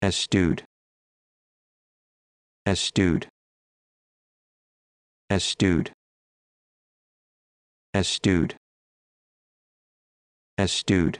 astute astute astute astute astute